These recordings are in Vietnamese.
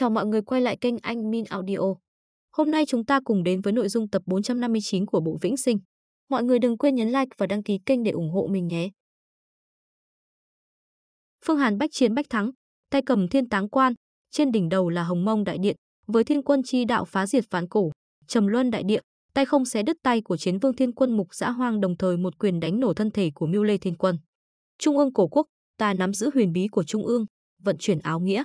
Chào mọi người quay lại kênh Anh Min Audio. Hôm nay chúng ta cùng đến với nội dung tập 459 của bộ Vĩnh Sinh. Mọi người đừng quên nhấn like và đăng ký kênh để ủng hộ mình nhé. Phương Hàn bách chiến bách thắng, tay cầm thiên táng quan, trên đỉnh đầu là Hồng Mông đại điện, với thiên quân chi đạo phá diệt vạn cổ, trầm luân đại điện, tay không xé đứt tay của chiến vương thiên quân mục giã hoang đồng thời một quyền đánh nổ thân thể của Miêu Lê Thiên Quân. Trung ương cổ quốc, ta nắm giữ huyền bí của Trung ương, vận chuyển áo nghĩa,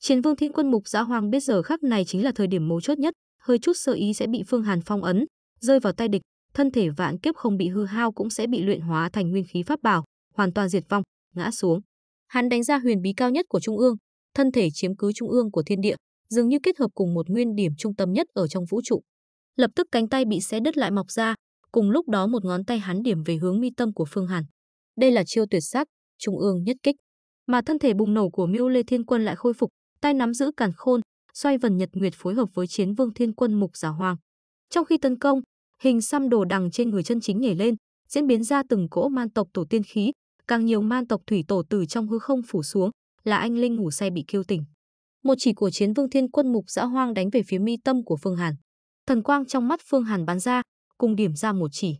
Chiến vương thiên quân mục giã hoàng biết giờ khắc này chính là thời điểm mấu chốt nhất, hơi chút sơ ý sẽ bị Phương Hàn phong ấn, rơi vào tay địch, thân thể vạn kiếp không bị hư hao cũng sẽ bị luyện hóa thành nguyên khí pháp bảo, hoàn toàn diệt vong, ngã xuống. Hắn đánh ra huyền bí cao nhất của trung ương, thân thể chiếm cứ trung ương của thiên địa, dường như kết hợp cùng một nguyên điểm trung tâm nhất ở trong vũ trụ. Lập tức cánh tay bị xé đứt lại mọc ra, cùng lúc đó một ngón tay hắn điểm về hướng mi tâm của Phương Hàn. Đây là chiêu tuyệt sắc trung ương nhất kích. Mà thân thể bùng nổ của Miêu Lê Thiên Quân lại khôi phục, tay nắm giữ càn khôn, xoay vần nhật nguyệt phối hợp với chiến vương thiên quân mục giả hoàng. Trong khi tấn công, hình xăm đồ đằng trên người chân chính nhảy lên, diễn biến ra từng cỗ man tộc tổ tiên khí, càng nhiều man tộc thủy tổ từ trong hư không phủ xuống, là anh linh ngủ say bị kêu tỉnh. Một chỉ của chiến vương thiên quân mục giả hoang đánh về phía mi tâm của Phương Hàn. Thần quang trong mắt Phương Hàn bắn ra, cùng điểm ra một chỉ.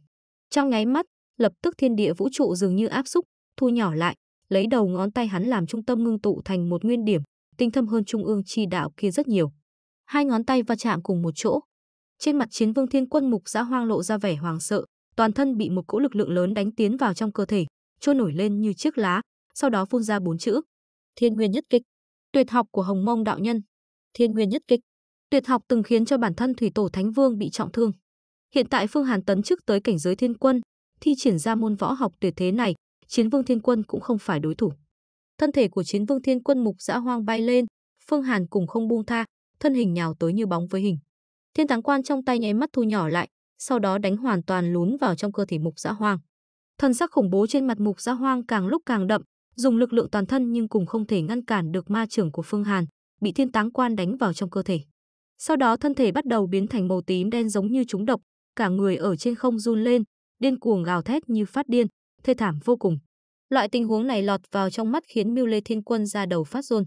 Trong nháy mắt, lập tức thiên địa vũ trụ dường như áp xúc, thu nhỏ lại, lấy đầu ngón tay hắn làm trung tâm ngưng tụ thành một nguyên điểm, tinh thâm hơn trung ương chi đạo kia rất nhiều. Hai ngón tay va chạm cùng một chỗ. Trên mặt chiến vương thiên quân mục giã hoang lộ ra vẻ hoàng sợ, toàn thân bị một cỗ lực lượng lớn đánh tiến vào trong cơ thể, trôi nổi lên như chiếc lá, sau đó phun ra bốn chữ. Thiên nguyên nhất kích, tuyệt học của hồng mông đạo nhân. Thiên nguyên nhất kích, tuyệt học từng khiến cho bản thân thủy tổ thánh vương bị trọng thương. Hiện tại Phương Hàn tấn trước tới cảnh giới thiên quân, thi triển ra môn võ học tuyệt thế này, chiến vương thiên quân cũng không phải đối thủ. Thân thể của chiến vương thiên quân mục dã hoang bay lên, Phương Hàn cùng không buông tha, thân hình nhào tới như bóng với hình. Thiên táng quan trong tay nháy mắt thu nhỏ lại, sau đó đánh hoàn toàn lún vào trong cơ thể mục dã hoang. thân sắc khủng bố trên mặt mục dã hoang càng lúc càng đậm, dùng lực lượng toàn thân nhưng cùng không thể ngăn cản được ma trưởng của Phương Hàn, bị thiên táng quan đánh vào trong cơ thể. Sau đó thân thể bắt đầu biến thành màu tím đen giống như chúng độc, cả người ở trên không run lên, điên cuồng gào thét như phát điên, thê thảm vô cùng. Loại tình huống này lọt vào trong mắt khiến Miêu Lê Thiên Quân ra đầu phát run.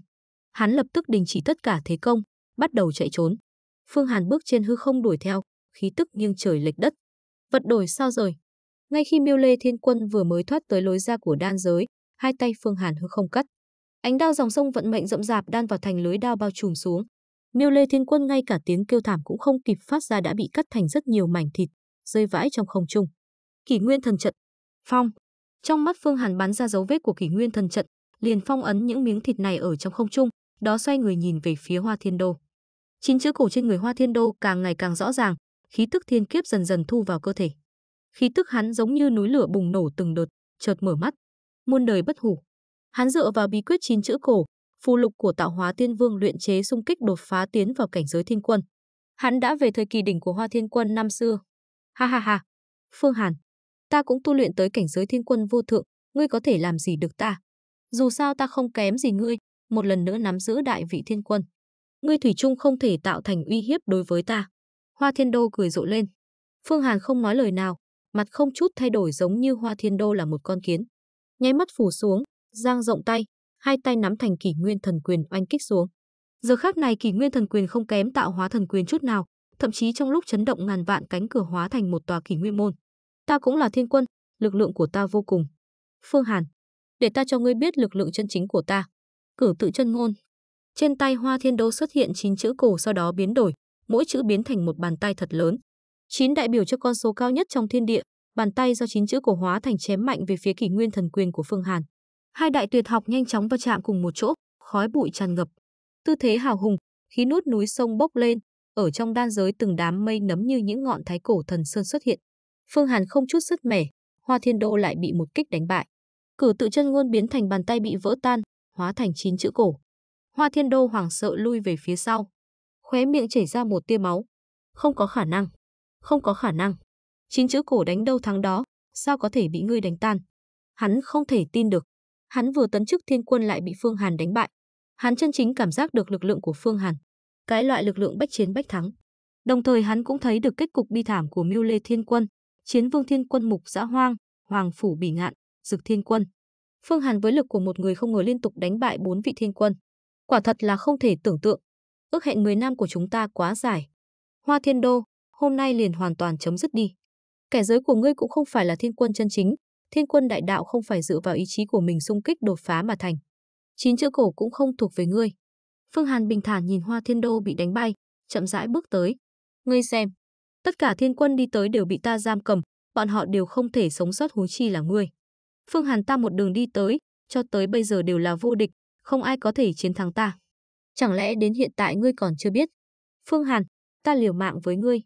Hắn lập tức đình chỉ tất cả thế công, bắt đầu chạy trốn. Phương Hàn bước trên hư không đuổi theo, khí tức nghiêng trời lệch đất. Vật đổi sao rồi? Ngay khi Miêu Lê Thiên Quân vừa mới thoát tới lối ra của đan giới, hai tay Phương Hàn hư không cắt. Ánh đao dòng sông vận mệnh rậm rạp đan vào thành lưới đao bao trùm xuống. Miêu Lê Thiên Quân ngay cả tiếng kêu thảm cũng không kịp phát ra đã bị cắt thành rất nhiều mảnh thịt, rơi vãi trong không trung. Kỷ Nguyên thần trận, phong trong mắt Phương Hàn bắn ra dấu vết của kỷ nguyên thần trận, liền phong ấn những miếng thịt này ở trong không trung, đó xoay người nhìn về phía Hoa Thiên Đô. Chín chữ cổ trên người Hoa Thiên Đô càng ngày càng rõ ràng, khí tức thiên kiếp dần dần thu vào cơ thể. Khí tức hắn giống như núi lửa bùng nổ từng đợt, chợt mở mắt, muôn đời bất hủ. Hắn dựa vào bí quyết chín chữ cổ, phù lục của Tạo Hóa Tiên Vương luyện chế xung kích đột phá tiến vào cảnh giới thiên quân. Hắn đã về thời kỳ đỉnh của Hoa Thiên Quân năm xưa. Ha ha ha. Phương Hàn, ta cũng tu luyện tới cảnh giới thiên quân vô thượng, ngươi có thể làm gì được ta? Dù sao ta không kém gì ngươi, một lần nữa nắm giữ đại vị thiên quân. Ngươi thủy chung không thể tạo thành uy hiếp đối với ta. Hoa Thiên Đô cười rộ lên. Phương Hàn không nói lời nào, mặt không chút thay đổi giống như Hoa Thiên Đô là một con kiến. Nháy mắt phủ xuống, giang rộng tay, hai tay nắm thành kỷ nguyên thần quyền oanh kích xuống. Giờ khác này kỷ nguyên thần quyền không kém tạo hóa thần quyền chút nào, thậm chí trong lúc chấn động ngàn vạn cánh cửa hóa thành một tòa kỷ nguyên môn. Ta cũng là thiên quân, lực lượng của ta vô cùng. Phương Hàn, để ta cho ngươi biết lực lượng chân chính của ta. Cử tự chân ngôn. Trên tay Hoa Thiên Đô xuất hiện 9 chữ cổ sau đó biến đổi, mỗi chữ biến thành một bàn tay thật lớn. 9 đại biểu cho con số cao nhất trong thiên địa, bàn tay do 9 chữ cổ hóa thành chém mạnh về phía kỷ nguyên thần quyền của Phương Hàn. Hai đại tuyệt học nhanh chóng va chạm cùng một chỗ, khói bụi tràn ngập. Tư thế hào hùng, khí nút núi sông bốc lên, ở trong đan giới từng đám mây nấm như những ngọn thái cổ thần sơn xuất hiện. Phương Hàn không chút sức mẻ, Hoa Thiên Đô lại bị một kích đánh bại. Cử tự chân ngôn biến thành bàn tay bị vỡ tan, hóa thành chín chữ cổ. Hoa Thiên Đô hoảng sợ lui về phía sau. Khóe miệng chảy ra một tia máu. Không có khả năng. Không có khả năng. Chín chữ cổ đánh đâu thắng đó, sao có thể bị ngươi đánh tan. Hắn không thể tin được. Hắn vừa tấn chức thiên quân lại bị Phương Hàn đánh bại. Hắn chân chính cảm giác được lực lượng của Phương Hàn. Cái loại lực lượng bách chiến bách thắng. Đồng thời hắn cũng thấy được kết cục bi thảm của Mưu Lê Thiên Quân, Chiến Vương Thiên Quân Mục dã Hoang, Hoàng Phủ Bỉ Ngạn, Dực Thiên Quân. Phương Hàn với lực của một người không ngờ liên tục đánh bại bốn vị thiên quân. Quả thật là không thể tưởng tượng. Ước hẹn 10 năm của chúng ta quá dài. Hoa Thiên Đô, hôm nay liền hoàn toàn chấm dứt đi. Kẻ giới của ngươi cũng không phải là thiên quân chân chính, thiên quân đại đạo không phải dựa vào ý chí của mình xung kích đột phá mà thành. Chín chữ cổ cũng không thuộc về ngươi. Phương Hàn bình thản nhìn Hoa Thiên Đô bị đánh bay, chậm rãi bước tới. Ngươi xem, Tất cả thiên quân đi tới đều bị ta giam cầm, bọn họ đều không thể sống sót huống chi là ngươi. Phương Hàn ta một đường đi tới, cho tới bây giờ đều là vô địch, không ai có thể chiến thắng ta. Chẳng lẽ đến hiện tại ngươi còn chưa biết? Phương Hàn, ta liều mạng với ngươi.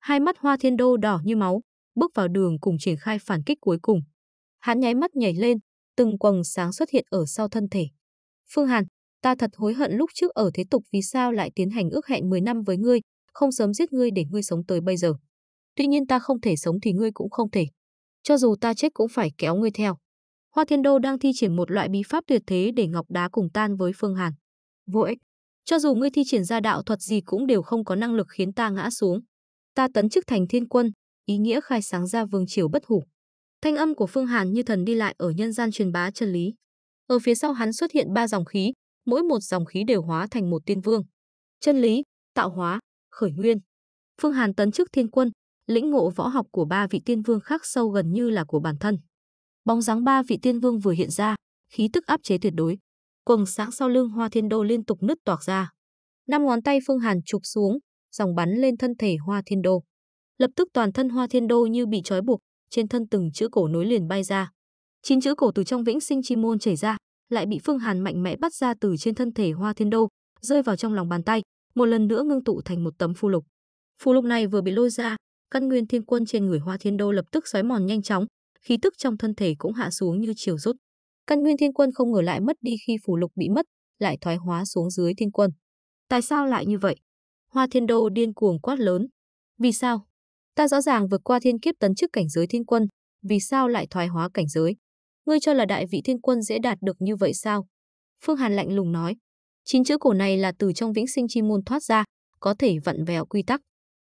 Hai mắt Hoa Thiên Đô đỏ như máu, bước vào đường cùng triển khai phản kích cuối cùng. Hắn nháy mắt nhảy lên, từng quầng sáng xuất hiện ở sau thân thể. Phương Hàn, ta thật hối hận lúc trước ở thế tục vì sao lại tiến hành ước hẹn 10 năm với ngươi, không sớm giết ngươi để ngươi sống tới bây giờ. Tuy nhiên ta không thể sống thì ngươi cũng không thể. Cho dù ta chết cũng phải kéo ngươi theo. Hoa Thiên Đô đang thi triển một loại bí pháp tuyệt thế để ngọc đá cùng tan với Phương Hàn. Vô ích. Cho dù ngươi thi triển ra đạo thuật gì cũng đều không có năng lực khiến ta ngã xuống. Ta tấn chức thành thiên quân, ý nghĩa khai sáng ra vương triều bất hủ. Thanh âm của Phương Hàn như thần đi lại ở nhân gian truyền bá chân lý. Ở phía sau hắn xuất hiện ba dòng khí, mỗi một dòng khí đều hóa thành một tiên vương. Chân lý, tạo hóa, khởi nguyên. Phương Hàn tấn chức thiên quân, lĩnh ngộ võ học của ba vị tiên vương khác sâu gần như là của bản thân. Bóng dáng ba vị tiên vương vừa hiện ra, khí tức áp chế tuyệt đối. Quầng sáng sau lưng Hoa Thiên Đô liên tục nứt toạc ra. Năm ngón tay Phương Hàn chụp xuống, dòng bắn lên thân thể Hoa Thiên Đô. Lập tức toàn thân Hoa Thiên Đô như bị trói buộc, trên thân từng chữ cổ nối liền bay ra. Chín chữ cổ từ trong Vĩnh Sinh Chi môn chảy ra, lại bị Phương Hàn mạnh mẽ bắt ra từ trên thân thể Hoa Thiên Đô, rơi vào trong lòng bàn tay, một lần nữa ngưng tụ thành một tấm phù lục. Phù lục này vừa bị lôi ra, căn nguyên thiên quân trên người Hoa Thiên Đô lập tức xói mòn nhanh chóng, khí tức trong thân thể cũng hạ xuống như chiều rút. Căn nguyên thiên quân không ngờ lại mất đi khi phù lục bị mất, lại thoái hóa xuống dưới thiên quân. Tại sao lại như vậy? Hoa Thiên Đô điên cuồng quát lớn. Vì sao? Ta rõ ràng vượt qua thiên kiếp tấn chức cảnh giới thiên quân, vì sao lại thoái hóa cảnh giới? Ngươi cho là đại vị thiên quân dễ đạt được như vậy sao? Phương Hàn lạnh lùng nói, Chín chữ cổ này là từ trong vĩnh sinh chi môn thoát ra, có thể vặn vẹo quy tắc.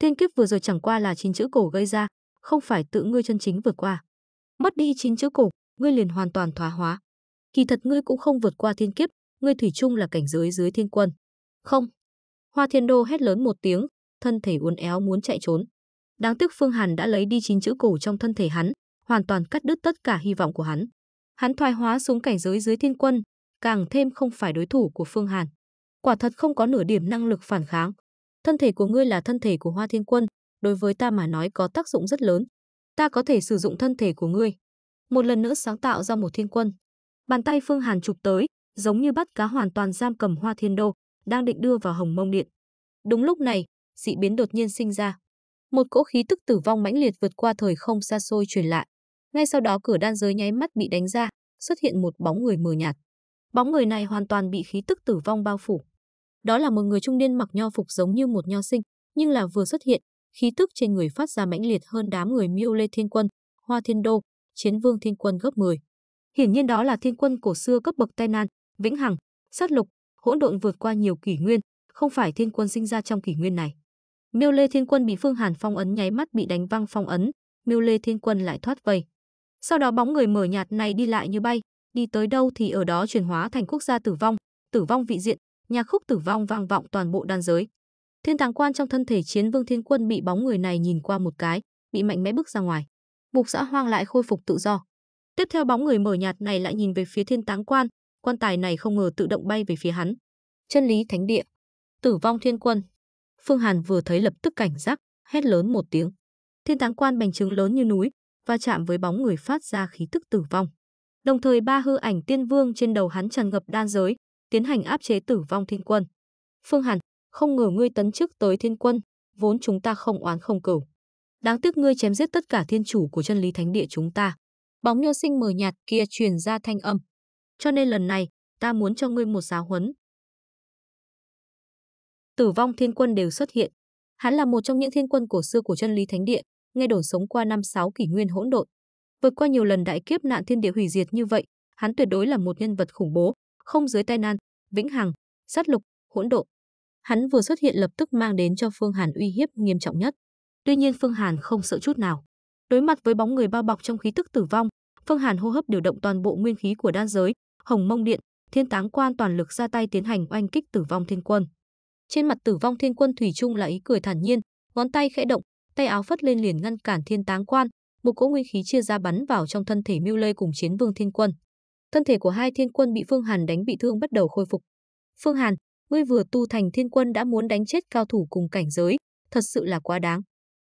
Thiên kiếp vừa rồi chẳng qua là chín chữ cổ gây ra, không phải tự ngươi chân chính vượt qua. Mất đi chín chữ cổ, ngươi liền hoàn toàn thoái hóa. Kỳ thật ngươi cũng không vượt qua thiên kiếp, ngươi thủy chung là cảnh giới dưới thiên quân. Không. Hoa Thiên Đô hét lớn một tiếng, thân thể uốn éo muốn chạy trốn. Đáng tiếc Phương Hàn đã lấy đi chín chữ cổ trong thân thể hắn, hoàn toàn cắt đứt tất cả hy vọng của hắn. Hắn thoái hóa xuống cảnh giới dưới thiên quân, càng thêm không phải đối thủ của Phương Hàn. Quả thật không có nửa điểm năng lực phản kháng. Thân thể của ngươi là thân thể của Hoa Thiên Quân, đối với ta mà nói có tác dụng rất lớn. Ta có thể sử dụng thân thể của ngươi. Một lần nữa sáng tạo ra một thiên quân. Bàn tay Phương Hàn chụp tới, giống như bắt cá hoàn toàn giam cầm Hoa Thiên Đô, đang định đưa vào Hồng Mông Điện. Đúng lúc này, dị biến đột nhiên sinh ra. Một cỗ khí tức tử vong mãnh liệt vượt qua thời không xa xôi truyền lại. Ngay sau đó cửa đan giới nháy mắt bị đánh ra, xuất hiện một bóng người mờ nhạt. Bóng người này hoàn toàn bị khí tức tử vong bao phủ. Đó là một người trung niên mặc nho phục giống như một nho sinh, nhưng là vừa xuất hiện, khí tức trên người phát ra mãnh liệt hơn đám người Miêu Lê Thiên Quân, Hoa Thiên Đô, Chiến Vương Thiên Quân gấp 10. Hiển nhiên đó là thiên quân cổ xưa cấp bậc tai nan vĩnh hằng, sát lục, hỗn độn vượt qua nhiều kỷ nguyên, không phải thiên quân sinh ra trong kỷ nguyên này. Miêu Lê Thiên Quân bị Phương Hàn phong ấn nháy mắt bị đánh văng phong ấn, Miêu Lê Thiên Quân lại thoát vây. Sau đó bóng người mở nhạt này đi lại như bay, đi tới đâu thì ở đó chuyển hóa thành quốc gia tử vong, tử vong vị diện, nhà khúc tử vong vang vọng toàn bộ đan giới. Thiên tàng quan trong thân thể chiến vương thiên quân bị bóng người này nhìn qua một cái, bị mạnh mẽ bước ra ngoài. Mục xã hoang lại khôi phục tự do. Tiếp theo bóng người mở nhạt này lại nhìn về phía thiên táng quan, quan tài này không ngờ tự động bay về phía hắn. Chân lý thánh địa, tử vong thiên quân. Phương Hàn vừa thấy lập tức cảnh giác, hét lớn một tiếng. Thiên táng quan bành trướng lớn như núi, va chạm với bóng người phát ra khí tức tử vong đồng thời ba hư ảnh tiên vương trên đầu hắn tràn ngập đan giới, tiến hành áp chế tử vong thiên quân. Phương Hàn, không ngờ ngươi tấn chức tới thiên quân, vốn chúng ta không oán không cửu. Đáng tiếc ngươi chém giết tất cả thiên chủ của chân lý thánh địa chúng ta. Bóng nho sinh mờ nhạt kia truyền ra thanh âm. Cho nên lần này, ta muốn cho ngươi một giáo huấn. Tử vong thiên quân đều xuất hiện. Hắn là một trong những thiên quân cổ xưa của chân lý thánh địa, nghe đồn sống qua năm sáu kỷ nguyên hỗn độn. Vượt qua nhiều lần đại kiếp nạn thiên địa hủy diệt như vậy, hắn tuyệt đối là một nhân vật khủng bố, không dưới tai nan, vĩnh hằng, sát lục, hỗn độ. Hắn vừa xuất hiện lập tức mang đến cho Phương Hàn uy hiếp nghiêm trọng nhất. Tuy nhiên Phương Hàn không sợ chút nào. Đối mặt với bóng người bao bọc trong khí tức tử vong, Phương Hàn hô hấp điều động toàn bộ nguyên khí của đan giới, Hồng Mông Điện, Thiên Táng Quan toàn lực ra tay tiến hành oanh kích Tử Vong Thiên Quân. Trên mặt Tử Vong Thiên Quân thủy chung là ý cười thản nhiên, ngón tay khẽ động, tay áo phất lên liền ngăn cản Thiên Táng Quan, một cỗ nguyên khí chia ra bắn vào trong thân thể Mưu Lê cùng Chiến Vương Thiên Quân. Thân thể của hai thiên quân bị Phương Hàn đánh bị thương bắt đầu khôi phục. Phương Hàn, ngươi vừa tu thành thiên quân đã muốn đánh chết cao thủ cùng cảnh giới, thật sự là quá đáng.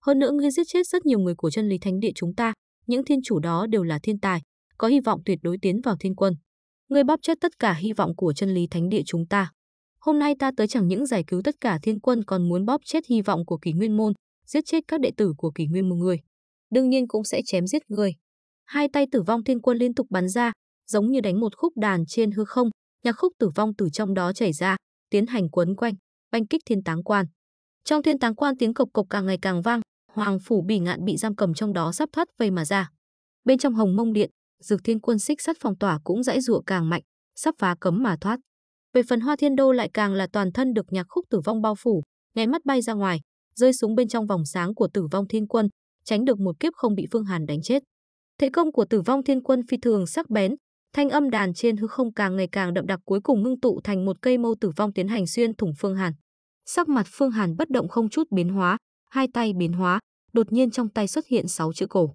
Hơn nữa ngươi giết chết rất nhiều người của chân lý thánh địa chúng ta, những thiên chủ đó đều là thiên tài, có hy vọng tuyệt đối tiến vào thiên quân. Ngươi bóp chết tất cả hy vọng của chân lý thánh địa chúng ta. Hôm nay ta tới chẳng những giải cứu tất cả thiên quân còn muốn bóp chết hy vọng của kỷ nguyên môn, giết chết các đệ tử của kỷ nguyên một người đương nhiên cũng sẽ chém giết người. Hai tay tử vong thiên quân liên tục bắn ra, giống như đánh một khúc đàn trên hư không, nhạc khúc tử vong từ trong đó chảy ra, tiến hành quấn quanh, banh kích thiên táng quan. Trong thiên táng quan tiếng cộc cộc càng ngày càng vang, hoàng phủ bỉ ngạn bị giam cầm trong đó sắp thoát vây mà ra. Bên trong hồng mông điện, dược thiên quân xích sắt phong tỏa cũng dãy rụa càng mạnh, sắp phá cấm mà thoát. Về phần hoa thiên đô lại càng là toàn thân được nhạc khúc tử vong bao phủ, nghe mắt bay ra ngoài, rơi xuống bên trong vòng sáng của tử vong thiên quân, tránh được một kiếp không bị Phương Hàn đánh chết. Thế công của Tử Vong Thiên Quân phi thường sắc bén, thanh âm đàn trên hư không càng ngày càng đậm đặc cuối cùng ngưng tụ thành một cây mâu Tử Vong tiến hành xuyên thủng Phương Hàn. Sắc mặt Phương Hàn bất động không chút biến hóa, hai tay biến hóa, đột nhiên trong tay xuất hiện 6 chữ cổ.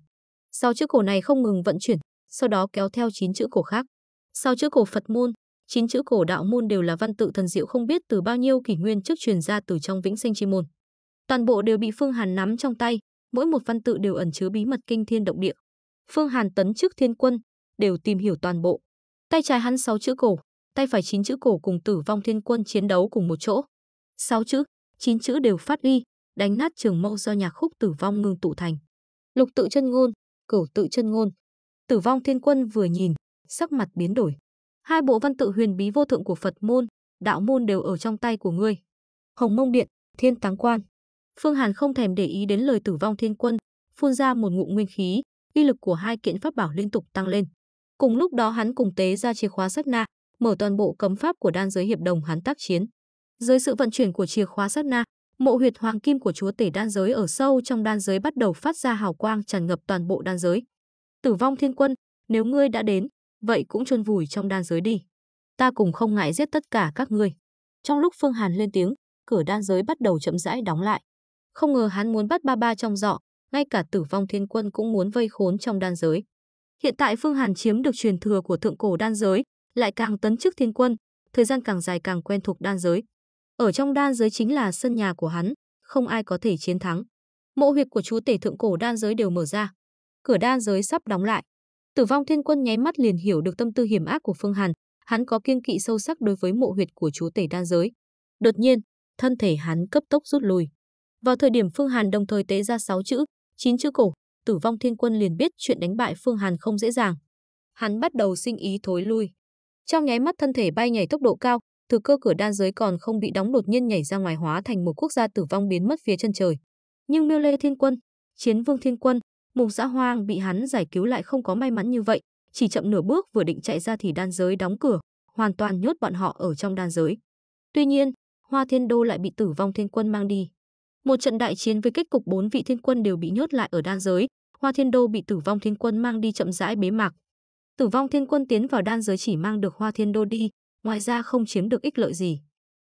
6 chữ cổ này không ngừng vận chuyển, sau đó kéo theo 9 chữ cổ khác. 6 chữ cổ Phật môn, 9 chữ cổ đạo môn đều là văn tự thần diệu không biết từ bao nhiêu kỷ nguyên trước truyền ra từ trong Vĩnh Sinh chi môn. Toàn bộ đều bị Phương Hàn nắm trong tay, mỗi một văn tự đều ẩn chứa bí mật kinh thiên động địa. Phương Hàn tấn trước thiên quân, đều tìm hiểu toàn bộ. Tay trái hắn 6 chữ cổ, tay phải 9 chữ cổ cùng tử vong thiên quân chiến đấu cùng một chỗ. 6 chữ, 9 chữ đều phát uy, đánh nát trường mẫu do nhạc khúc tử vong ngưng tụ thành. Lục tự chân ngôn, cửu tự chân ngôn. Tử vong thiên quân vừa nhìn, sắc mặt biến đổi. Hai bộ văn tự huyền bí vô thượng của Phật môn, đạo môn đều ở trong tay của ngươi. Hồng Mông Điện, Thiên Táng Quan, Phương Hàn không thèm để ý đến lời tử vong thiên quân, phun ra một ngụm nguyên khí, uy lực của hai kiện pháp bảo liên tục tăng lên. Cùng lúc đó hắn cùng tế ra chìa khóa sát na, mở toàn bộ cấm pháp của đan giới hiệp đồng hắn tác chiến. Dưới sự vận chuyển của chìa khóa sát na, mộ huyệt hoàng kim của chúa tể đan giới ở sâu trong đan giới bắt đầu phát ra hào quang tràn ngập toàn bộ đan giới. Tử vong thiên quân, nếu ngươi đã đến, vậy cũng chôn vùi trong đan giới đi. Ta cùng không ngại giết tất cả các ngươi. Trong lúc Phương Hàn lên tiếng, cửa đan giới bắt đầu chậm rãi đóng lại. Không ngờ hắn muốn bắt ba ba trong dọ, ngay cả tử vong thiên quân cũng muốn vây khốn trong đan giới. Hiện tại Phương Hàn chiếm được truyền thừa của thượng cổ đan giới, lại càng tấn chức thiên quân, thời gian càng dài càng quen thuộc đan giới. Ở trong đan giới chính là sân nhà của hắn, không ai có thể chiến thắng. Mộ huyệt của chú tể thượng cổ đan giới đều mở ra. Cửa đan giới sắp đóng lại. Tử vong thiên quân nháy mắt liền hiểu được tâm tư hiểm ác của Phương Hàn, hắn có kiêng kỵ sâu sắc đối với mộ huyệt của chú tể đan giới. Đột nhiên, thân thể hắn cấp tốc rút lui. Vào thời điểm Phương Hàn đồng thời tế ra 6 chữ, 9 chữ cổ, tử vong thiên quân liền biết chuyện đánh bại Phương Hàn không dễ dàng. Hắn bắt đầu sinh ý thối lui. Trong nháy mắt thân thể bay nhảy tốc độ cao, từ cơ cửa đan giới còn không bị đóng đột nhiên nhảy ra ngoài hóa thành một quốc gia tử vong biến mất phía chân trời. Nhưng Miêu Lê Thiên Quân, Chiến Vương Thiên Quân, Mục Dã Hoang bị hắn giải cứu lại không có may mắn như vậy, chỉ chậm nửa bước vừa định chạy ra thì đan giới đóng cửa, hoàn toàn nhốt bọn họ ở trong đan giới. Tuy nhiên, Hoa Thiên Đô lại bị Tử Vong Thiên Quân mang đi một trận đại chiến với kết cục bốn vị thiên quân đều bị nhốt lại ở đan giới, Hoa Thiên Đô bị Tử Vong Thiên Quân mang đi chậm rãi bế mạc. Tử Vong Thiên Quân tiến vào đan giới chỉ mang được Hoa Thiên Đô đi, ngoài ra không chiếm được ích lợi gì.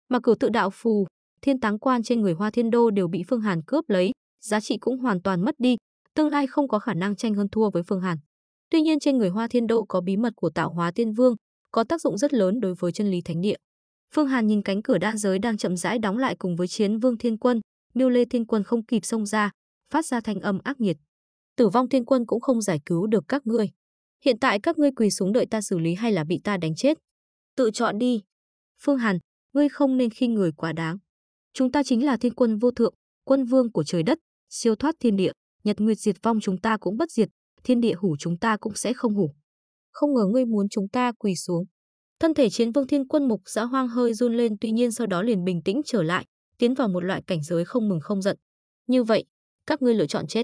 Mà cửu tự đạo phù, thiên táng quan trên người Hoa Thiên Đô đều bị Phương Hàn cướp lấy, giá trị cũng hoàn toàn mất đi, tương lai không có khả năng tranh hơn thua với Phương Hàn. Tuy nhiên trên người Hoa Thiên Đô có bí mật của Tạo Hóa Tiên Vương, có tác dụng rất lớn đối với chân lý thánh địa. Phương Hàn nhìn cánh cửa đan giới đang chậm rãi đóng lại cùng với Chiến Vương Thiên Quân, Miêu Lê Thiên Quân không kịp xông ra, phát ra thanh âm ác nhiệt. Tử vong Thiên Quân cũng không giải cứu được các ngươi. Hiện tại các ngươi quỳ xuống đợi ta xử lý hay là bị ta đánh chết? Tự chọn đi. Phương Hàn, ngươi không nên khi người quá đáng. Chúng ta chính là Thiên Quân vô thượng, quân vương của trời đất, siêu thoát thiên địa, nhật nguyệt diệt vong chúng ta cũng bất diệt, thiên địa hủ chúng ta cũng sẽ không hủ. Không ngờ ngươi muốn chúng ta quỳ xuống. Thân thể chiến vương thiên quân mục dã hoang hơi run lên tuy nhiên sau đó liền bình tĩnh trở lại, tiến vào một loại cảnh giới không mừng không giận. Như vậy, các ngươi lựa chọn chết.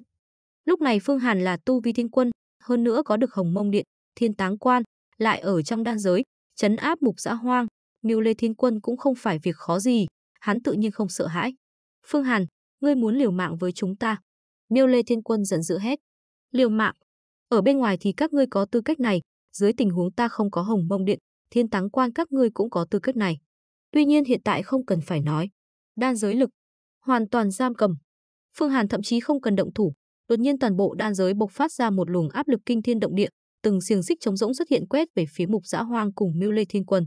Lúc này Phương Hàn là tu vi thiên quân, hơn nữa có được Hồng Mông Điện, Thiên Táng Quan, lại ở trong đan giới, chấn áp mục dã hoang, Miêu Lê Thiên Quân cũng không phải việc khó gì, hắn tự nhiên không sợ hãi. Phương Hàn, ngươi muốn liều mạng với chúng ta. Miêu Lê Thiên Quân giận dữ hét. Liều mạng. Ở bên ngoài thì các ngươi có tư cách này, dưới tình huống ta không có hồng mông điện, thiên táng quan các ngươi cũng có tư cách này. Tuy nhiên hiện tại không cần phải nói đan giới lực, hoàn toàn giam cầm. Phương Hàn thậm chí không cần động thủ, đột nhiên toàn bộ đan giới bộc phát ra một luồng áp lực kinh thiên động địa, từng xiềng xích chống rỗng xuất hiện quét về phía Mục Dã Hoang cùng Mưu Lê Thiên Quân.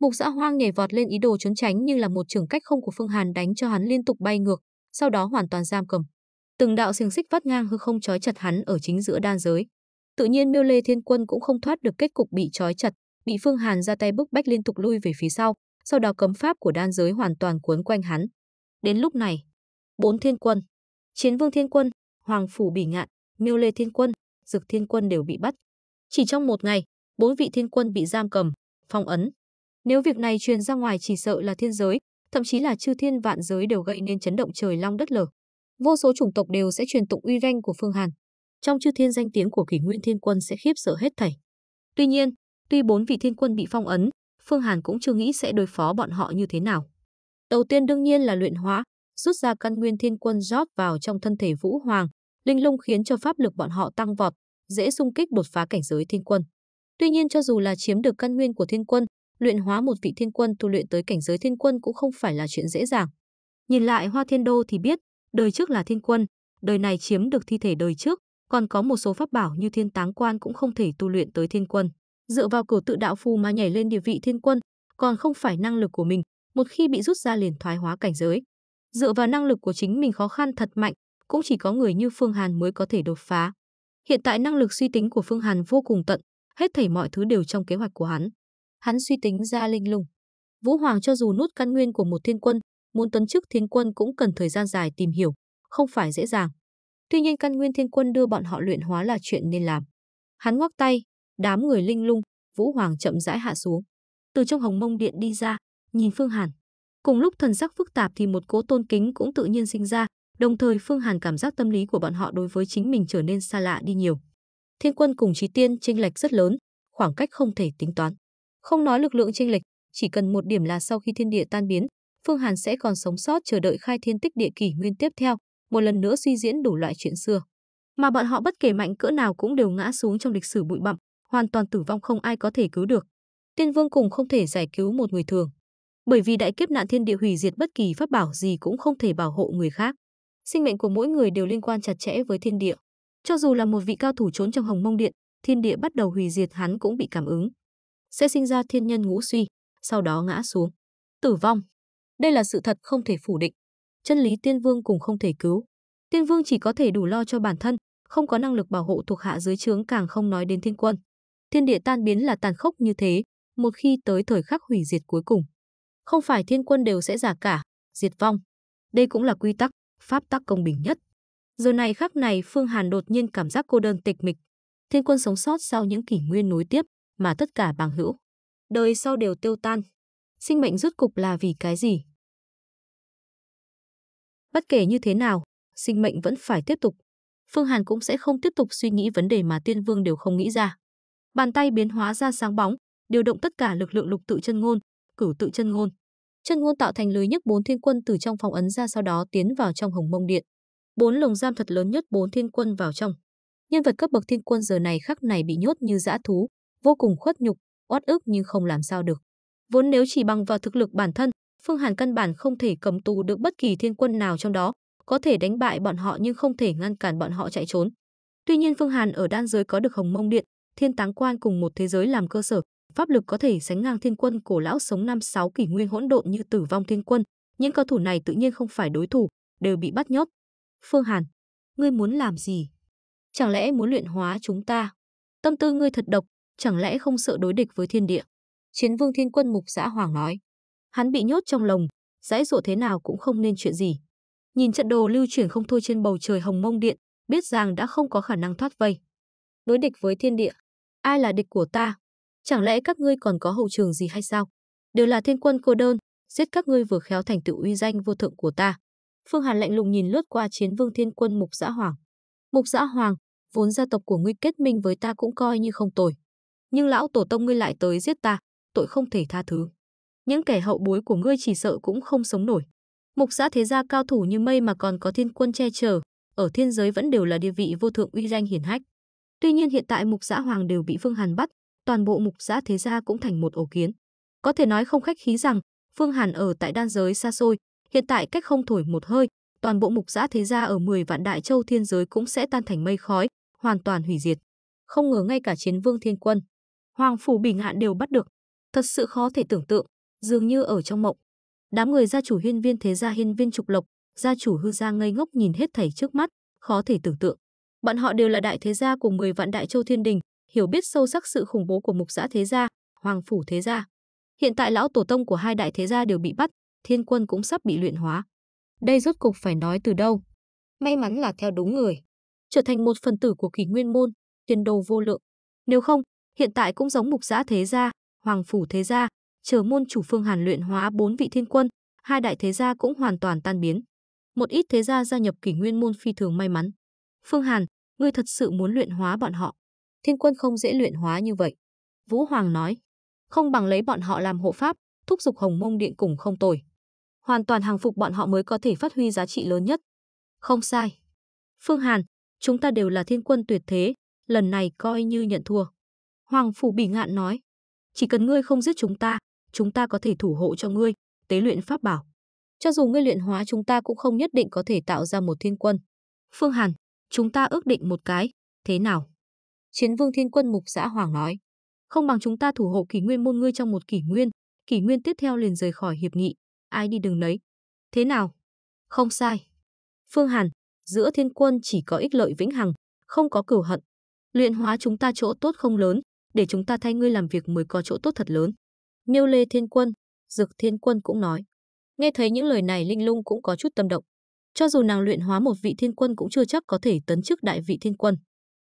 Mục Dã Hoang nhảy vọt lên ý đồ trốn tránh nhưng là một trường cách không của Phương Hàn đánh cho hắn liên tục bay ngược, sau đó hoàn toàn giam cầm. Từng đạo xiềng xích vắt ngang hư không trói chặt hắn ở chính giữa đan giới. Tự nhiên Miêu Lê Thiên Quân cũng không thoát được kết cục bị trói chặt, bị Phương Hàn ra tay bức bách liên tục lui về phía sau, sau đó cấm pháp của đan giới hoàn toàn cuốn quanh hắn. Đến lúc này, bốn thiên quân, chiến vương thiên quân, hoàng phủ bỉ ngạn, miêu lê thiên quân, dực thiên quân đều bị bắt. Chỉ trong một ngày, bốn vị thiên quân bị giam cầm, phong ấn. Nếu việc này truyền ra ngoài chỉ sợ là thiên giới, thậm chí là chư thiên vạn giới đều gây nên chấn động trời long đất lở. Vô số chủng tộc đều sẽ truyền tụng uy danh của Phương Hàn. Trong chư thiên danh tiếng của kỷ nguyên thiên quân sẽ khiếp sợ hết thảy. Tuy nhiên, tuy bốn vị thiên quân bị phong ấn, Phương Hàn cũng chưa nghĩ sẽ đối phó bọn họ như thế nào. Đầu tiên đương nhiên là luyện hóa, rút ra căn nguyên thiên quân rót vào trong thân thể Vũ Hoàng, linh lung khiến cho pháp lực bọn họ tăng vọt, dễ xung kích đột phá cảnh giới thiên quân. Tuy nhiên cho dù là chiếm được căn nguyên của thiên quân, luyện hóa một vị thiên quân tu luyện tới cảnh giới thiên quân cũng không phải là chuyện dễ dàng. Nhìn lại Hoa Thiên Đô thì biết, đời trước là thiên quân, đời này chiếm được thi thể đời trước, còn có một số pháp bảo như thiên táng quan cũng không thể tu luyện tới thiên quân dựa vào cửu tự đạo phù mà nhảy lên địa vị thiên quân, còn không phải năng lực của mình, một khi bị rút ra liền thoái hóa cảnh giới. Dựa vào năng lực của chính mình khó khăn thật mạnh, cũng chỉ có người như Phương Hàn mới có thể đột phá. Hiện tại năng lực suy tính của Phương Hàn vô cùng tận, hết thảy mọi thứ đều trong kế hoạch của hắn. Hắn suy tính ra linh lung. Vũ Hoàng cho dù nút căn nguyên của một thiên quân, muốn tấn chức thiên quân cũng cần thời gian dài tìm hiểu, không phải dễ dàng. Tuy nhiên căn nguyên thiên quân đưa bọn họ luyện hóa là chuyện nên làm. Hắn ngoắc tay, Đám người linh lung, Vũ Hoàng chậm rãi hạ xuống. Từ trong hồng mông điện đi ra, nhìn Phương Hàn. Cùng lúc thần sắc phức tạp thì một cố tôn kính cũng tự nhiên sinh ra, đồng thời Phương Hàn cảm giác tâm lý của bọn họ đối với chính mình trở nên xa lạ đi nhiều. Thiên quân cùng trí tiên chênh lệch rất lớn, khoảng cách không thể tính toán. Không nói lực lượng chênh lệch, chỉ cần một điểm là sau khi thiên địa tan biến, Phương Hàn sẽ còn sống sót chờ đợi khai thiên tích địa kỷ nguyên tiếp theo, một lần nữa suy diễn đủ loại chuyện xưa. Mà bọn họ bất kể mạnh cỡ nào cũng đều ngã xuống trong lịch sử bụi bặm, hoàn toàn tử vong không ai có thể cứu được. Tiên vương cùng không thể giải cứu một người thường, bởi vì đại kiếp nạn thiên địa hủy diệt bất kỳ pháp bảo gì cũng không thể bảo hộ người khác. Sinh mệnh của mỗi người đều liên quan chặt chẽ với thiên địa. Cho dù là một vị cao thủ trốn trong Hồng Mông Điện, thiên địa bắt đầu hủy diệt hắn cũng bị cảm ứng. Sẽ sinh ra thiên nhân ngũ suy, sau đó ngã xuống. Tử vong. Đây là sự thật không thể phủ định. Chân lý tiên vương cùng không thể cứu. Tiên vương chỉ có thể đủ lo cho bản thân, không có năng lực bảo hộ thuộc hạ dưới trướng càng không nói đến thiên quân thiên địa tan biến là tàn khốc như thế, một khi tới thời khắc hủy diệt cuối cùng. Không phải thiên quân đều sẽ giả cả, diệt vong. Đây cũng là quy tắc, pháp tắc công bình nhất. Giờ này khắc này Phương Hàn đột nhiên cảm giác cô đơn tịch mịch. Thiên quân sống sót sau những kỷ nguyên nối tiếp mà tất cả bằng hữu. Đời sau đều tiêu tan. Sinh mệnh rút cục là vì cái gì? Bất kể như thế nào, sinh mệnh vẫn phải tiếp tục. Phương Hàn cũng sẽ không tiếp tục suy nghĩ vấn đề mà tiên vương đều không nghĩ ra. Bàn tay biến hóa ra sáng bóng, điều động tất cả lực lượng lục tự chân ngôn, cửu tự chân ngôn. Chân ngôn tạo thành lưới nhất bốn thiên quân từ trong phòng ấn ra sau đó tiến vào trong Hồng Mông Điện. Bốn lồng giam thật lớn nhất bốn thiên quân vào trong. Nhân vật cấp bậc thiên quân giờ này khắc này bị nhốt như dã thú, vô cùng khuất nhục, oát ức nhưng không làm sao được. Vốn nếu chỉ bằng vào thực lực bản thân, Phương Hàn căn bản không thể cầm tù được bất kỳ thiên quân nào trong đó, có thể đánh bại bọn họ nhưng không thể ngăn cản bọn họ chạy trốn. Tuy nhiên Phương Hàn ở đan giới có được Hồng Mông Điện, thiên táng quan cùng một thế giới làm cơ sở, pháp lực có thể sánh ngang thiên quân cổ lão sống năm sáu kỷ nguyên hỗn độn như tử vong thiên quân, những cao thủ này tự nhiên không phải đối thủ, đều bị bắt nhốt. Phương Hàn, ngươi muốn làm gì? Chẳng lẽ muốn luyện hóa chúng ta? Tâm tư ngươi thật độc, chẳng lẽ không sợ đối địch với thiên địa? Chiến vương thiên quân mục giã hoàng nói. Hắn bị nhốt trong lồng, dãy dụa thế nào cũng không nên chuyện gì. Nhìn trận đồ lưu chuyển không thôi trên bầu trời hồng mông điện, biết rằng đã không có khả năng thoát vây. Đối địch với thiên địa, Ai là địch của ta? Chẳng lẽ các ngươi còn có hậu trường gì hay sao? Đều là thiên quân cô đơn, giết các ngươi vừa khéo thành tựu uy danh vô thượng của ta. Phương Hàn lạnh lùng nhìn lướt qua chiến vương thiên quân Mục Giã Hoàng. Mục Giã Hoàng, vốn gia tộc của ngươi kết minh với ta cũng coi như không tồi. Nhưng lão tổ tông ngươi lại tới giết ta, tội không thể tha thứ. Những kẻ hậu bối của ngươi chỉ sợ cũng không sống nổi. Mục Giã thế gia cao thủ như mây mà còn có thiên quân che chở, ở thiên giới vẫn đều là địa vị vô thượng uy danh hiển hách. Tuy nhiên hiện tại mục giã Hoàng đều bị Phương Hàn bắt, toàn bộ mục giã thế gia cũng thành một ổ kiến. Có thể nói không khách khí rằng, Phương Hàn ở tại đan giới xa xôi, hiện tại cách không thổi một hơi, toàn bộ mục giã thế gia ở 10 vạn đại châu thiên giới cũng sẽ tan thành mây khói, hoàn toàn hủy diệt. Không ngờ ngay cả chiến vương thiên quân, Hoàng phủ Bình Hạn đều bắt được. Thật sự khó thể tưởng tượng, dường như ở trong mộng. Đám người gia chủ hiên viên thế gia hiên viên trục lộc, gia chủ hư gia ngây ngốc nhìn hết thảy trước mắt, khó thể tưởng tượng. Bọn họ đều là đại thế gia của người vạn đại châu thiên đình, hiểu biết sâu sắc sự khủng bố của mục giã thế gia, hoàng phủ thế gia. Hiện tại lão tổ tông của hai đại thế gia đều bị bắt, thiên quân cũng sắp bị luyện hóa. Đây rốt cục phải nói từ đâu? May mắn là theo đúng người. Trở thành một phần tử của kỷ nguyên môn, tiền đồ vô lượng. Nếu không, hiện tại cũng giống mục giã thế gia, hoàng phủ thế gia, chờ môn chủ phương hàn luyện hóa bốn vị thiên quân, hai đại thế gia cũng hoàn toàn tan biến. Một ít thế gia gia nhập kỷ nguyên môn phi thường may mắn. Phương Hàn, ngươi thật sự muốn luyện hóa bọn họ. Thiên quân không dễ luyện hóa như vậy. Vũ Hoàng nói, không bằng lấy bọn họ làm hộ pháp, thúc giục hồng mông điện cùng không tồi. Hoàn toàn hàng phục bọn họ mới có thể phát huy giá trị lớn nhất. Không sai. Phương Hàn, chúng ta đều là thiên quân tuyệt thế, lần này coi như nhận thua. Hoàng Phủ Bỉ Ngạn nói, chỉ cần ngươi không giết chúng ta, chúng ta có thể thủ hộ cho ngươi, tế luyện pháp bảo. Cho dù ngươi luyện hóa chúng ta cũng không nhất định có thể tạo ra một thiên quân. Phương Hàn, chúng ta ước định một cái, thế nào? Chiến vương thiên quân mục xã Hoàng nói, không bằng chúng ta thủ hộ kỷ nguyên môn ngươi trong một kỷ nguyên, kỷ nguyên tiếp theo liền rời khỏi hiệp nghị, ai đi đường nấy. Thế nào? Không sai. Phương Hàn, giữa thiên quân chỉ có ích lợi vĩnh hằng, không có cửu hận. Luyện hóa chúng ta chỗ tốt không lớn, để chúng ta thay ngươi làm việc mới có chỗ tốt thật lớn. Miêu Lê Thiên Quân, Dực Thiên Quân cũng nói. Nghe thấy những lời này Linh Lung cũng có chút tâm động. Cho dù nàng luyện hóa một vị thiên quân cũng chưa chắc có thể tấn chức đại vị thiên quân.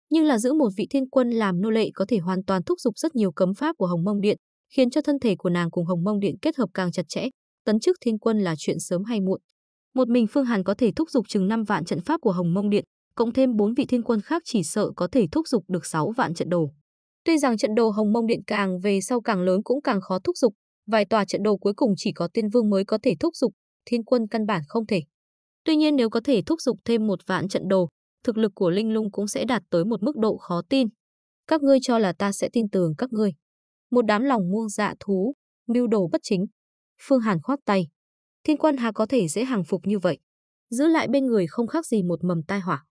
Nhưng là giữ một vị thiên quân làm nô lệ có thể hoàn toàn thúc giục rất nhiều cấm pháp của Hồng Mông Điện, khiến cho thân thể của nàng cùng Hồng Mông Điện kết hợp càng chặt chẽ, tấn chức thiên quân là chuyện sớm hay muộn. Một mình Phương Hàn có thể thúc giục chừng 5 vạn trận pháp của Hồng Mông Điện, cộng thêm 4 vị thiên quân khác chỉ sợ có thể thúc giục được 6 vạn trận đồ. Tuy rằng trận đồ Hồng Mông Điện càng về sau càng lớn cũng càng khó thúc giục, vài tòa trận đồ cuối cùng chỉ có Tiên Vương mới có thể thúc giục, thiên quân căn bản không thể. Tuy nhiên nếu có thể thúc giục thêm một vạn trận đồ, thực lực của Linh Lung cũng sẽ đạt tới một mức độ khó tin. Các ngươi cho là ta sẽ tin tưởng các ngươi. Một đám lòng muông dạ thú, mưu đồ bất chính. Phương Hàn khoát tay. Thiên quân hà có thể dễ hàng phục như vậy. Giữ lại bên người không khác gì một mầm tai họa.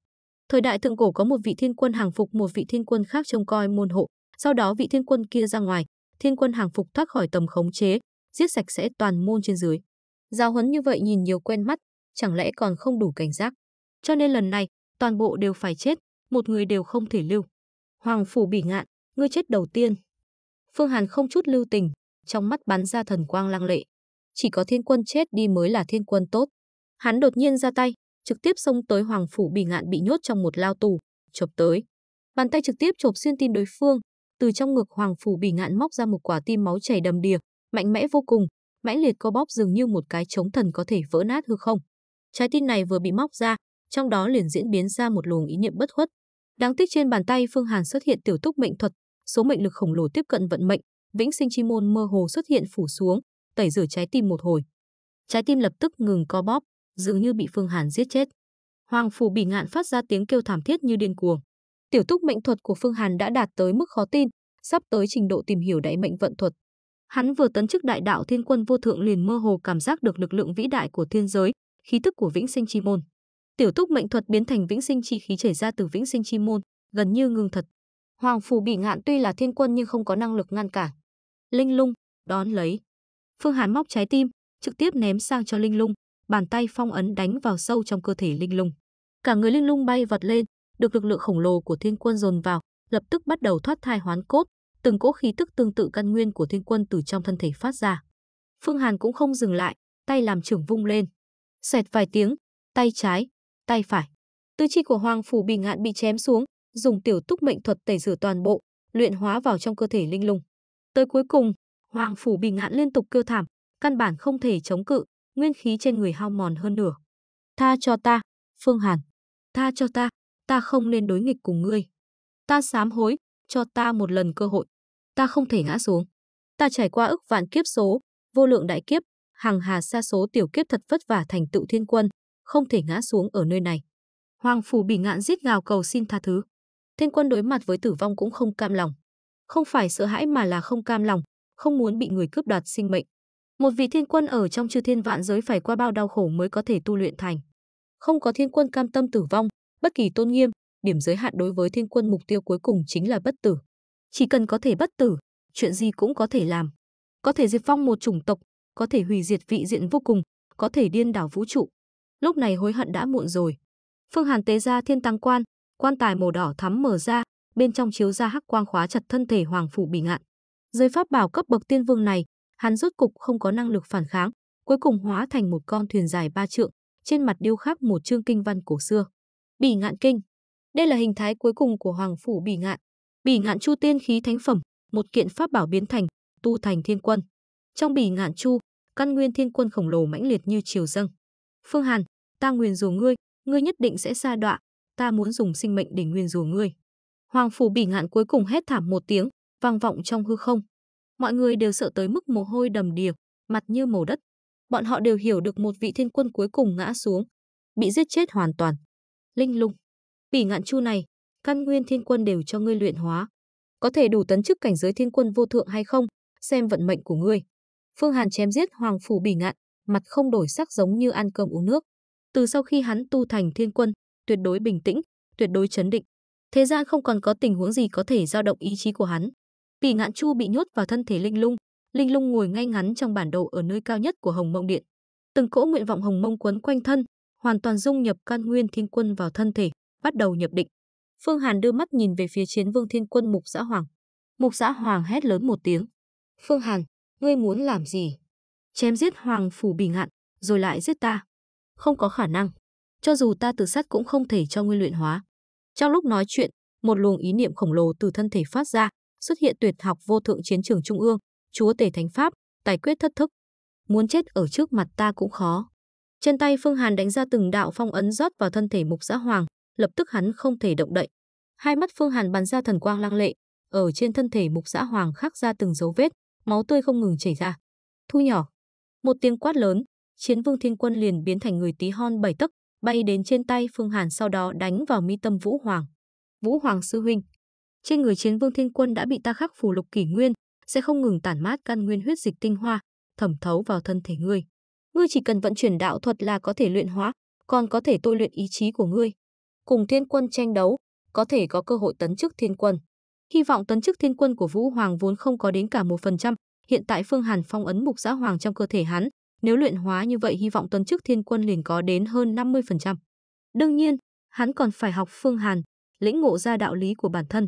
Thời đại thượng cổ có một vị thiên quân hàng phục một vị thiên quân khác trông coi môn hộ. Sau đó vị thiên quân kia ra ngoài, thiên quân hàng phục thoát khỏi tầm khống chế, giết sạch sẽ toàn môn trên dưới. Giáo huấn như vậy nhìn nhiều quen mắt, chẳng lẽ còn không đủ cảnh giác. Cho nên lần này, toàn bộ đều phải chết, một người đều không thể lưu. Hoàng phủ bỉ ngạn, ngươi chết đầu tiên. Phương Hàn không chút lưu tình, trong mắt bắn ra thần quang lang lệ. Chỉ có thiên quân chết đi mới là thiên quân tốt. Hắn đột nhiên ra tay, trực tiếp xông tới Hoàng phủ bỉ ngạn bị nhốt trong một lao tù, chộp tới. Bàn tay trực tiếp chộp xuyên tim đối phương, từ trong ngực Hoàng phủ bỉ ngạn móc ra một quả tim máu chảy đầm đìa, mạnh mẽ vô cùng, mãnh liệt co bóp dường như một cái chống thần có thể vỡ nát hư không. Trái tim này vừa bị móc ra, trong đó liền diễn biến ra một luồng ý niệm bất khuất. Đáng tiếc trên bàn tay Phương Hàn xuất hiện tiểu túc mệnh thuật, số mệnh lực khổng lồ tiếp cận vận mệnh, vĩnh sinh chi môn mơ hồ xuất hiện phủ xuống, tẩy rửa trái tim một hồi. Trái tim lập tức ngừng co bóp, dường như bị Phương Hàn giết chết. Hoàng phủ Bỉ Ngạn phát ra tiếng kêu thảm thiết như điên cuồng. Tiểu túc mệnh thuật của Phương Hàn đã đạt tới mức khó tin, sắp tới trình độ tìm hiểu đại mệnh vận thuật. Hắn vừa tấn chức đại đạo thiên quân vô thượng liền mơ hồ cảm giác được lực lượng vĩ đại của thiên giới, khí tức của vĩnh sinh chi môn. Tiểu túc mệnh thuật biến thành vĩnh sinh chi khí chảy ra từ vĩnh sinh chi môn, gần như ngưng thật. Hoàng phủ bị ngạn tuy là thiên quân nhưng không có năng lực ngăn cản. Linh lung, đón lấy. Phương Hàn móc trái tim, trực tiếp ném sang cho Linh lung, bàn tay phong ấn đánh vào sâu trong cơ thể Linh lung. Cả người Linh lung bay vọt lên, được lực lượng khổng lồ của thiên quân dồn vào, lập tức bắt đầu thoát thai hoán cốt, từng cỗ khí tức tương tự căn nguyên của thiên quân từ trong thân thể phát ra. Phương Hàn cũng không dừng lại, tay làm trưởng vung lên, xoẹt vài tiếng, tay trái, tay phải. Tứ chi của Hoàng Phủ Bình Ngạn bị chém xuống, dùng tiểu túc mệnh thuật tẩy rửa toàn bộ, luyện hóa vào trong cơ thể linh lung. Tới cuối cùng, Hoàng Phủ Bình Ngạn liên tục kêu thảm, căn bản không thể chống cự, nguyên khí trên người hao mòn hơn nửa. Tha cho ta, Phương Hàn. Tha cho ta, ta không nên đối nghịch cùng ngươi. Ta sám hối, cho ta một lần cơ hội. Ta không thể ngã xuống. Ta trải qua ức vạn kiếp số, vô lượng đại kiếp, hàng hà xa số tiểu kiếp thật vất vả thành tựu thiên quân, không thể ngã xuống ở nơi này. Hoàng phủ bị ngạn giết ngào cầu xin tha thứ. Thiên quân đối mặt với tử vong cũng không cam lòng. Không phải sợ hãi mà là không cam lòng, không muốn bị người cướp đoạt sinh mệnh. Một vị thiên quân ở trong chư thiên vạn giới phải qua bao đau khổ mới có thể tu luyện thành. Không có thiên quân cam tâm tử vong, bất kỳ tôn nghiêm, điểm giới hạn đối với thiên quân mục tiêu cuối cùng chính là bất tử. Chỉ cần có thể bất tử, chuyện gì cũng có thể làm. Có thể diệt phong một chủng tộc, có thể hủy diệt vị diện vô cùng, có thể điên đảo vũ trụ. Lúc này hối hận đã muộn rồi. Phương Hàn tế ra thiên tăng quan, quan tài màu đỏ thắm mở ra, bên trong chiếu ra hắc quang khóa chặt thân thể Hoàng phủ Bỉ Ngạn. Dưới pháp bảo cấp bậc tiên vương này, hắn rốt cục không có năng lực phản kháng, cuối cùng hóa thành một con thuyền dài ba trượng, trên mặt điêu khắc một chương kinh văn cổ xưa. Bỉ Ngạn kinh. Đây là hình thái cuối cùng của Hoàng phủ Bỉ Ngạn. Bỉ Ngạn Chu Tiên khí thánh phẩm, một kiện pháp bảo biến thành tu thành thiên quân. Trong bỉ ngạn chu, căn nguyên thiên quân khổng lồ mãnh liệt như chiều dâng. Phương Hàn, ta nguyên rủa ngươi, ngươi nhất định sẽ xa đoạn ta muốn dùng sinh mệnh để nguyên rủa ngươi. Hoàng phủ bỉ ngạn cuối cùng hét thảm một tiếng, vang vọng trong hư không. Mọi người đều sợ tới mức mồ hôi đầm đìa, mặt như màu đất. Bọn họ đều hiểu được một vị thiên quân cuối cùng ngã xuống, bị giết chết hoàn toàn. Linh lung, bỉ ngạn chu này, căn nguyên thiên quân đều cho ngươi luyện hóa. Có thể đủ tấn chức cảnh giới thiên quân vô thượng hay không, xem vận mệnh của ngươi. Phương Hàn chém giết Hoàng Phủ Bỉ Ngạn, mặt không đổi sắc giống như ăn cơm uống nước. Từ sau khi hắn tu thành thiên quân, tuyệt đối bình tĩnh, tuyệt đối chấn định. Thế gian không còn có tình huống gì có thể dao động ý chí của hắn. Bỉ Ngạn Chu bị nhốt vào thân thể linh lung, linh lung ngồi ngay ngắn trong bản đồ ở nơi cao nhất của Hồng Mông Điện. Từng cỗ nguyện vọng Hồng Mông quấn quanh thân, hoàn toàn dung nhập căn nguyên thiên quân vào thân thể, bắt đầu nhập định. Phương Hàn đưa mắt nhìn về phía chiến vương thiên quân Mục Giã Hoàng. Mục Giã Hoàng hét lớn một tiếng. Phương Hàn, ngươi muốn làm gì? Chém giết Hoàng Phủ Bình Hạn, rồi lại giết ta. Không có khả năng. Cho dù ta tự sát cũng không thể cho ngươi luyện hóa. Trong lúc nói chuyện, một luồng ý niệm khổng lồ từ thân thể phát ra, xuất hiện tuyệt học vô thượng chiến trường trung ương, chúa tể thánh pháp, tài quyết thất thức. Muốn chết ở trước mặt ta cũng khó. Chân tay Phương Hàn đánh ra từng đạo phong ấn rót vào thân thể mục giã hoàng, lập tức hắn không thể động đậy. Hai mắt Phương Hàn bắn ra thần quang lang lệ, ở trên thân thể mục giã hoàng khắc ra từng dấu vết, máu tươi không ngừng chảy ra. Thu nhỏ, một tiếng quát lớn, chiến vương thiên quân liền biến thành người tí hon bảy tấc, bay đến trên tay Phương Hàn sau đó đánh vào mi tâm Vũ Hoàng. Vũ Hoàng sư huynh, trên người chiến vương thiên quân đã bị ta khắc phù lục kỷ nguyên, sẽ không ngừng tản mát căn nguyên huyết dịch tinh hoa, thẩm thấu vào thân thể ngươi. Ngươi chỉ cần vận chuyển đạo thuật là có thể luyện hóa, còn có thể tôi luyện ý chí của ngươi. Cùng thiên quân tranh đấu, có thể có cơ hội tấn chức thiên quân. Hy vọng tấn chức thiên quân của Vũ Hoàng vốn không có đến cả một phần trăm. hiện tại Phương Hàn phong ấn mục giã hoàng trong cơ thể hắn, nếu luyện hóa như vậy hy vọng tấn chức thiên quân liền có đến hơn 50%. Đương nhiên, hắn còn phải học Phương Hàn, lĩnh ngộ ra đạo lý của bản thân.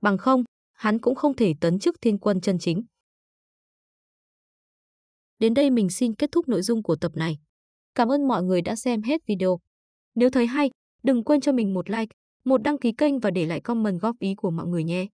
Bằng không, hắn cũng không thể tấn chức thiên quân chân chính. Đến đây mình xin kết thúc nội dung của tập này. Cảm ơn mọi người đã xem hết video. Nếu thấy hay, đừng quên cho mình một like một đăng ký kênh và để lại comment góp ý của mọi người nhé.